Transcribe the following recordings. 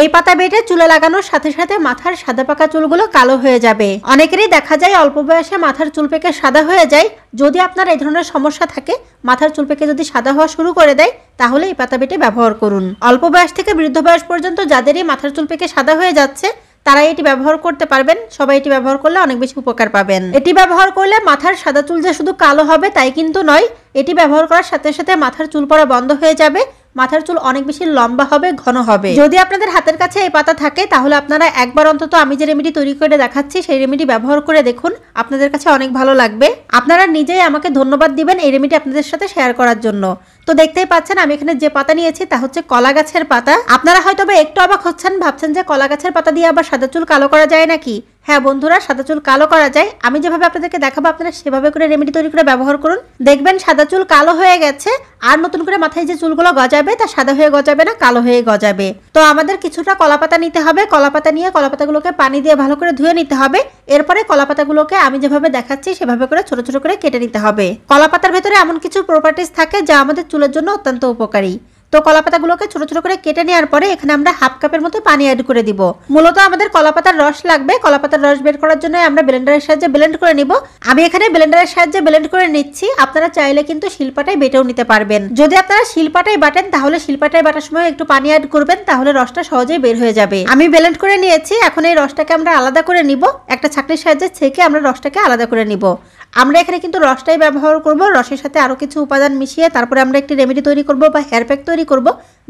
এই পাতা বেটে চুলে লাগানোর সাথে সাথে মাথার সাদা পাকা চুলগুলো কালো হয়ে যাবে অনেকেরই দেখা যায় অল্প বয়সে মাথার চুল পেকে সাদা হয়ে যায় যদি আপনার এই ধরনের সমস্যা থাকে মাথার চুল পেকে যদি সাদা হওয়া শুরু করে দেয় তাহলে এই পাতা বেটে ব্যবহার করুন অল্প বয়স থেকে বৃদ্ধ বয়স পর্যন্ত যাদেরই মাথার চুল পেকে সাদা হয়ে যাচ্ছে তারা এটি ব্যবহার করতে পারবেন সবাই এটি ব্যবহার করলে অনেক বেশি উপকার পাবেন এটি ব্যবহার করলে মাথার সাদা চুল যে শুধু কালো হবে তাই কিন্তু নয় এটি ব্যবহার করার সাথে সাথে মাথার চুল পড়া বন্ধ হয়ে যাবে মাথার চুল অনেক বেশি লম্বা হবে ঘন হবে যদি আপনাদের হাতের কাছে এই পাতা থাকে তাহলে আপনারা একবার অন্তত আমি যে রেমেডি তৈরি করে দেখাচ্ছি সেই রেমেডি ব্যবহার করে দেখুন আপনাদের কাছে অনেক ভালো লাগবে আপনারা নিজেই আমাকে ধন্যবাদ দিবেন এই রেমেডি আপনাদের সাথে শেয়ার করার জন্য তো দেখতেই পাচ্ছেন আমি এখানে যে পাতা নিয়েছি তা হচ্ছে কলা গাছের পাতা আপনারা হয়তো বা একটু অবাক হচ্ছেন ভাবছেন যে কলা গাছের পাতা দিয়ে আবার সাদা চুল কালো করা যায় নাকি হ্যাঁ বন্ধুরা সাদা চুল কালো করা যায় আমি যেভাবে আপনাদেরকে দেখাবো আপনারা সেভাবে করে রেমেডি তৈরি করে ব্যবহার করুন দেখবেন সাদা চুল কালো হয়ে গেছে আর নতুন করে মাথায় যে চুলগুলো গজাবে তা সাদা হয়ে গজাবে না কালো হয়ে গজাবে তো আমাদের কিছুটা কলাপাতা নিতে হবে কলাপাতা নিয়ে কলাপাতাগুলোকে পানি দিয়ে ভালো করে ধুয়ে নিতে হবে এরপরে কলাপাতাগুলোকে আমি যেভাবে দেখাচ্ছি সেভাবে করে ছোট ছোট করে কেটে নিতে হবে কলাপাতার ভেতরে এমন কিছু প্রপার্টিস থাকে যা আমাদের চুলের জন্য অত্যন্ত উপকারী তো কলা পাতাগুলোকে ছোট ছোট করে কেটে নেওয়ার পরে এখানে আমরা হাফ কাপের মতো পানি অ্যাড করে দিব মূলত আমাদের কলা পাতার রস লাগবে কলা পাতার রস বের করার জন্য আমরা ব্লেন্ডারের সাহায্যে ব্লেন্ড করে নিব আমি এখানে ব্লেন্ডারের সাহায্যে ব্লেন্ড করে নিচ্ছি আপনারা চাইলে কিন্তু শিলপাটায় বেটেও নিতে পারবেন যদি আপনারা শিলপাটাই বাটেন তাহলে শিলপাটাই বাটার সময় একটু পানি অ্যাড করবেন তাহলে রসটা সহজেই বের হয়ে যাবে আমি ব্লেন্ড করে নিয়েছি এখন এই রসটাকে আমরা আলাদা করে নিব একটা ছাকনির সাহায্যে ছেকে আমরা রসটাকে আলাদা করে নিব আমরা এখানে কিন্তু রসটাই ব্যবহার করব রসের সাথে আরও কিছু উপাদান মিশিয়ে তারপরে আমরা একটি রেমেডি তৈরি করব বা হেয়ার প্যাক তৈরি করব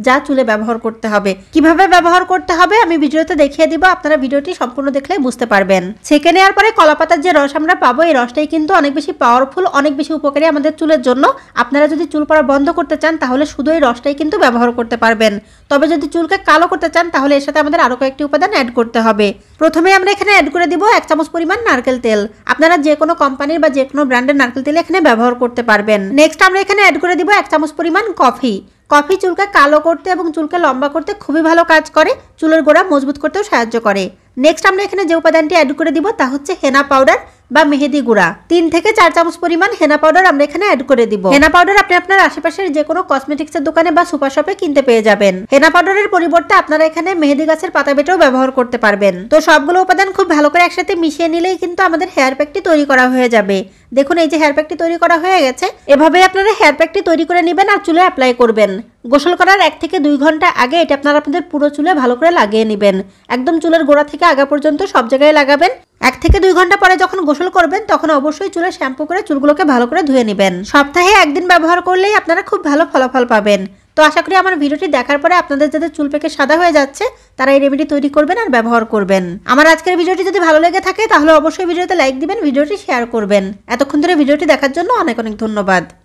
যা চুলে ব্যবহার করতে হবে কিভাবে ব্যবহার করতে হবে আমি ভিডিওতে দেখিয়ে দিব আপনারা ভিডিওটি সম্পূর্ণ দেখলে বুঝতে পারবেন ছেঁকে নেওয়ার পরে কলাপাতার যে রস আমরা পাবো এই রসটাই কিন্তু অনেক বেশি পাওয়ারফুল অনেক বেশি উপকারী আমাদের চুলের জন্য আপনারা যদি চুল পড়া বন্ধ করতে চান তাহলে শুধু এই রসটাই কিন্তু ব্যবহার করতে পারবেন তবে যদি চুলকে কালো করতে চান তাহলে এর সাথে আমাদের আরও কয়েকটি উপাদান অ্যাড করতে হবে প্রথমে আমরা এখানে অ্যাড করে দিব এক চামচ পরিমাণ নারকেল তেল আপনারা যে কোনো কোম্পানির বা যে কোনো ব্র্যান্ডের নারকেল তেল এখানে ব্যবহার করতে পারবেন নেক্সট আমরা এখানে অ্যাড করে দিব এক চামচ পরিমাণ কফি কফি চুলকে কালো করতে এবং চুলকে লম্বা করতে খুবই ভালো কাজ করে চুলের গোড়া মজবুত করতেও সাহায্য করে নেক্সট আমরা এখানে যে উপাদানটি অ্যাড করে দিব তা হচ্ছে হেনা পাউডার বা মেহেদি গুঁড়া তিন থেকে চার চামচ পরিমাণ হেনা পাউডার আমরা এখানে অ্যাড করে দিব হেনা পাউডার আপনি আপনার আশেপাশের যে কোনো কসমেটিক্সের দোকানে বা সুপার শপে কিনতে পেয়ে যাবেন হেনা পাউডারের পরিবর্তে আপনারা এখানে মেহেদি গাছের পাতা বেটেও ব্যবহার করতে পারবেন তো সবগুলো উপাদান খুব ভালো করে একসাথে মিশিয়ে নিলেই কিন্তু আমাদের হেয়ার প্যাকটি তৈরি করা হয়ে যাবে দেখুন এই যে হেয়ার প্যাকটি তৈরি করা হয়ে গেছে এভাবে আপনারা হেয়ার প্যাকটি তৈরি করে নেবেন আর চুলে অ্যাপ্লাই করবেন গোসল করার এক থেকে দুই ঘন্টা আগে এটা আপনারা আপনাদের পুরো চুলে ভালো করে লাগিয়ে নেবেন একদম চুলের গোড়া থেকে আগা পর্যন্ত সব জায়গায় লাগাবেন এক থেকে দুই ঘন্টা পরে যখন গোসল করবেন তখন অবশ্যই চুলে শ্যাম্পু করে চুলগুলোকে ভালো করে ধুয়ে নেবেন সপ্তাহে একদিন ব্যবহার করলেই আপনারা খুব ভালো ফলাফল পাবেন তো আশা করি আমার ভিডিওটি দেখার পরে আপনাদের যাদের চুল পেকে সাদা হয়ে যাচ্ছে তারা এই রেমেডি তৈরি করবেন আর ব্যবহার করবেন আমার আজকের ভিডিওটি যদি ভালো লেগে থাকে তাহলে অবশ্যই ভিডিওতে লাইক দিবেন ভিডিওটি শেয়ার করবেন এতক্ষণ ধরে ভিডিওটি দেখার জন্য অনেক অনেক ধন্যবাদ